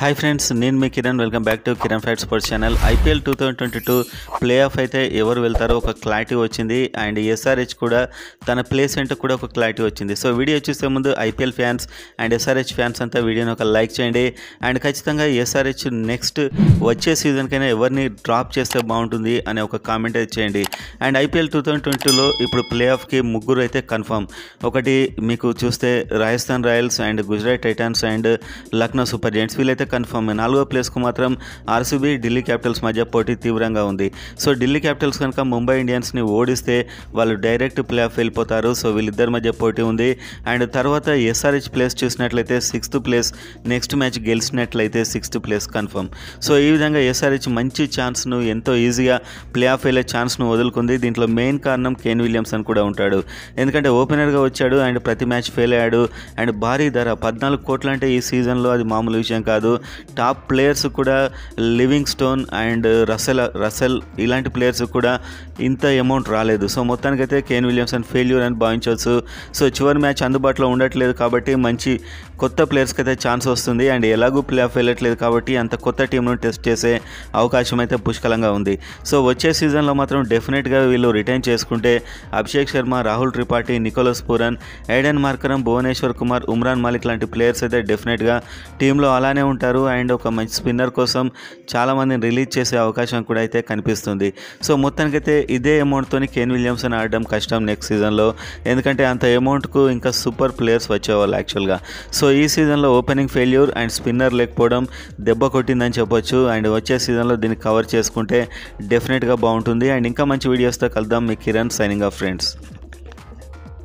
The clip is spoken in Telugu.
హాయ్ ఫ్రెండ్స్ నేను మీ Kiran welcome back to Kiran fight sports channel IPL two thousand twenty two play off అయితే ఎవరు వెళ్తారో ఒక క్లారిటీ వచ్చింది అండ్ ఎస్ఆర్హెచ్ కూడా తన ప్లేస్ కూడా ఒక క్లారిటీ వచ్చింది సో వీడియో చూసే ముందు IPL fans and SRH fans అంతా వీడియోని ఒక లైక్ చేయండి అండ్ ఖచ్చితంగా ఎస్ఆర్హెచ్ నెక్స్ట్ వచ్చే సీజన్కైనా ఎవరిని డ్రాప్ చేస్తే బాగుంటుంది అనే ఒక కామెంట్ అయితే చేయండి అండ్ ఐపీఎల్ టూ థౌజండ్ ట్వంటీలో ఇప్పుడు ప్లే ఆఫ్కి ముగ్గురు అయితే కన్ఫర్మ్ ఒకటి మీకు చూస్తే Rajasthan Royals and Gujarat Titans and Lucknow Super Giants వీళ్ళైతే కన్ఫర్మ్ నాలుగో ప్లేస్కు మాత్రం ఆర్సీబీ ఢిల్లీ క్యాపిటల్స్ మధ్య పోటీ తీవ్రంగా ఉంది సో ఢిల్లీ క్యాపిటల్స్ కనుక ముంబై ఇండియన్స్ని ఓడిస్తే వాళ్ళు డైరెక్ట్ ప్లే ఆఫ్ వెళ్ళిపోతారు సో వీళ్ళిద్దరి మధ్య పోటీ ఉంది అండ్ తర్వాత ఎస్ఆర్హెచ్ ప్లేస్ చూసినట్లయితే సిక్స్త్ ప్లేస్ నెక్స్ట్ మ్యాచ్ గెలిచినట్లయితే సిక్స్త్ ప్లేస్ కన్ఫర్మ్ సో ఈ విధంగా ఎస్ఆర్హెచ్ మంచి ఛాన్స్ను ఎంతో ఈజీగా ప్లే ఆఫ్ వెళ్ళే ఛాన్స్ను వదులుకుంది దీంట్లో మెయిన్ కారణం కేన్ విలియమ్స్ అని కూడా ఉంటాడు ఎందుకంటే ఓపెనర్గా వచ్చాడు అండ్ ప్రతి మ్యాచ్ ఫెయిల్ అయ్యాడు అండ్ భారీ ధర పద్నాలుగు కోట్లంటే ఈ సీజన్లో అది మామూలు విషయం కాదు టాప్ ప్లేయర్స్ కూడా Livingstone and Russell Russell ఇలాంటి ప్లేయర్స్ కూడా ఇంత అమౌంట్ రాలేదు సో మొత్తానికైతే కేన్ విలియమ్స్ అండ్ ఫెయిల్యూర్ అని భావించవచ్చు సో చివరి మ్యాచ్ అందుబాటులో ఉండట్లేదు కాబట్టి మంచి కొత్త ప్లేయర్స్కి అయితే ఛాన్స్ వస్తుంది అండ్ ఎలాగూ ప్లే ఆఫ్ వెళ్ళట్లేదు కాబట్టి అంత కొత్త టీంను టెస్ట్ చేసే అవకాశం అయితే పుష్కలంగా ఉంది సో వచ్చే సీజన్లో మాత్రం డెఫినెట్గా వీళ్ళు రిటైన్ చేసుకుంటే Abhishek Sharma Rahul Tripathi Nicholas Pooran Aiden Markram Bhuvneshwar Kumar Umran Malik లాంటి ప్లేయర్స్ అయితే డెఫినెట్గా టీంలో అలానే ఉంటారు ఉంటారు అండ్ ఒక మంచి స్పిన్నర్ కోసం చాలామందిని రిలీజ్ చేసే అవకాశం కూడా అయితే కనిపిస్తుంది సో మొత్తానికైతే ఇదే అమౌంట్తో కేన్ విలియమ్సన్ ఆడడం కష్టం నెక్స్ట్ సీజన్లో ఎందుకంటే అంత అమౌంట్కు ఇంకా సూపర్ ప్లేయర్స్ వచ్చేవాళ్ళు యాక్చువల్గా సో ఈ సీజన్లో ఓపెనింగ్ ఫెయిల్యూర్ అండ్ స్పిన్నర్ లేకపోవడం దెబ్బ కొట్టిందని చెప్పొచ్చు అండ్ వచ్చే సీజన్లో దీన్ని కవర్ చేసుకుంటే డెఫినెట్గా బాగుంటుంది అండ్ ఇంకా మంచి వీడియోస్తో కలుద్దాం మీ కిరణ్ సైనింగ్ ఆఫ్ ఫ్రెండ్స్